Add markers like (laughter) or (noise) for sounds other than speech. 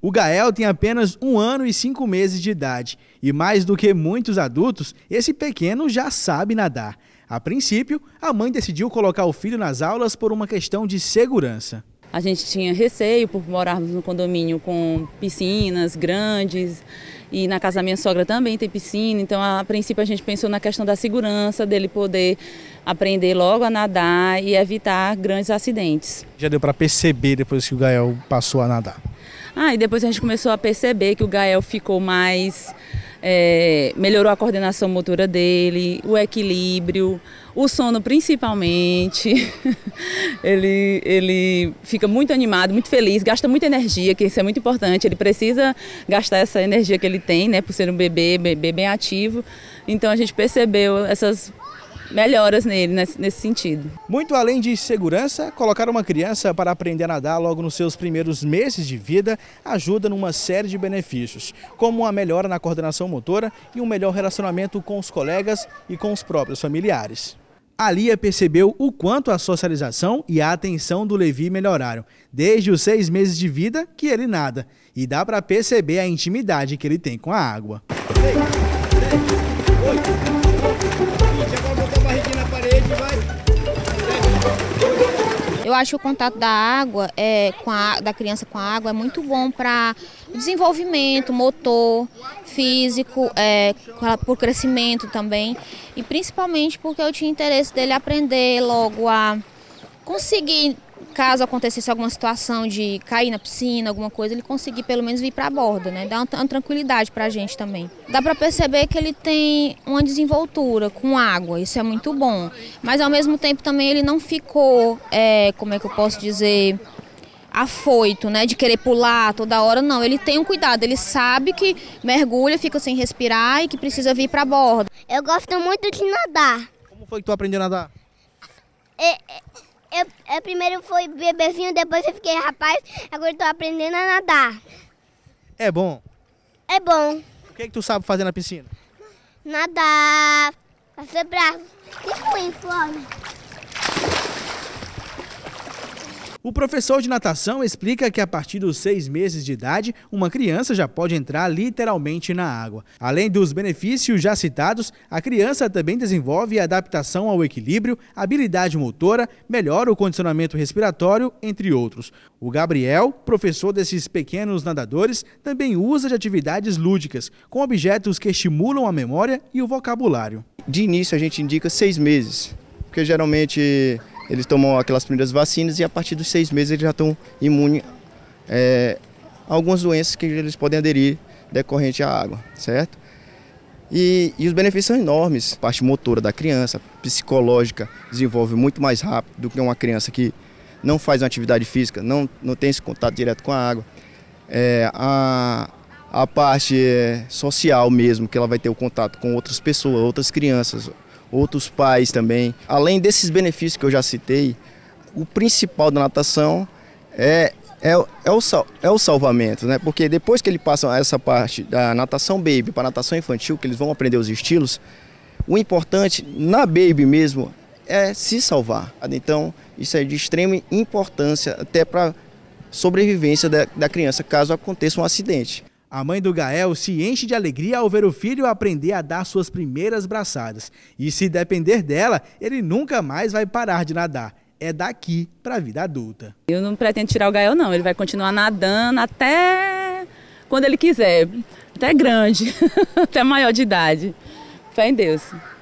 O Gael tem apenas um ano e cinco meses de idade e, mais do que muitos adultos, esse pequeno já sabe nadar. A princípio, a mãe decidiu colocar o filho nas aulas por uma questão de segurança. A gente tinha receio por morarmos no condomínio com piscinas grandes e na casa da minha sogra também tem piscina, então a princípio a gente pensou na questão da segurança, dele poder aprender logo a nadar e evitar grandes acidentes. Já deu para perceber depois que o Gael passou a nadar? Ah, e depois a gente começou a perceber que o Gael ficou mais. É, melhorou a coordenação motora dele, o equilíbrio, o sono principalmente. (laughs) ele, ele fica muito animado, muito feliz, gasta muita energia, que isso é muito importante. Ele precisa gastar essa energia que ele tem, né, por ser um bebê, bebê bem ativo. Então a gente percebeu essas melhoras nele, nesse sentido. Muito além de segurança, colocar uma criança para aprender a nadar logo nos seus primeiros meses de vida ajuda numa série de benefícios, como uma melhora na coordenação motora e um melhor relacionamento com os colegas e com os próprios familiares. A Lia é percebeu o quanto a socialização e a atenção do Levi melhoraram, desde os seis meses de vida que ele nada. E dá para perceber a intimidade que ele tem com a água. Ei, ei, ei, Eu acho que o contato da água, é, com a, da criança com a água, é muito bom para desenvolvimento, motor, físico, é, por crescimento também. E principalmente porque eu tinha interesse dele aprender logo a conseguir caso acontecesse alguma situação de cair na piscina, alguma coisa, ele conseguir pelo menos vir para a borda, né? Dá uma, uma tranquilidade para a gente também. Dá para perceber que ele tem uma desenvoltura com água, isso é muito bom. Mas ao mesmo tempo também ele não ficou, é, como é que eu posso dizer, afoito, né? De querer pular toda hora, não. Ele tem um cuidado, ele sabe que mergulha, fica sem respirar e que precisa vir para a borda. Eu gosto muito de nadar. Como foi que tu aprendeu a nadar? É, é... Eu, eu, primeiro fui bebezinho, depois eu fiquei rapaz, agora estou aprendendo a nadar. É bom? É bom. O que, é que tu sabe fazer na piscina? Nadar, fazer braço. Tipo, informe. O professor de natação explica que a partir dos seis meses de idade, uma criança já pode entrar literalmente na água. Além dos benefícios já citados, a criança também desenvolve adaptação ao equilíbrio, habilidade motora, melhora o condicionamento respiratório, entre outros. O Gabriel, professor desses pequenos nadadores, também usa de atividades lúdicas, com objetos que estimulam a memória e o vocabulário. De início, a gente indica seis meses, porque geralmente eles tomam aquelas primeiras vacinas e a partir dos seis meses eles já estão imunes é, a algumas doenças que eles podem aderir decorrente à água, certo? E, e, os benefícios são enormes. A parte motora da criança, psicológica, desenvolve muito mais rápido do que uma criança que não faz uma atividade física, não, não tem esse contato direto com a água. É, a, a parte é, social mesmo, que ela vai ter o contato com outras pessoas, outras crianças, outros pais também. Além desses benefícios que eu já citei, o principal da natação é, é, é, o, é o salvamento, né? Porque depois que ele passa essa parte da natação baby para natação infantil, que eles vão aprender os estilos, o importante na baby mesmo é se salvar. Então, isso é de extrema importância até para sobrevivência da, da criança caso aconteça um acidente. A mãe do Gael se enche de alegria ao ver o filho aprender a dar suas primeiras braçadas. E se depender dela, ele nunca mais vai parar de nadar. É daqui para a vida adulta. Eu não pretendo tirar o Gael, não. Ele vai continuar nadando até quando ele quiser. Até grande, (laughs) até maior de idade. Fé em Deus.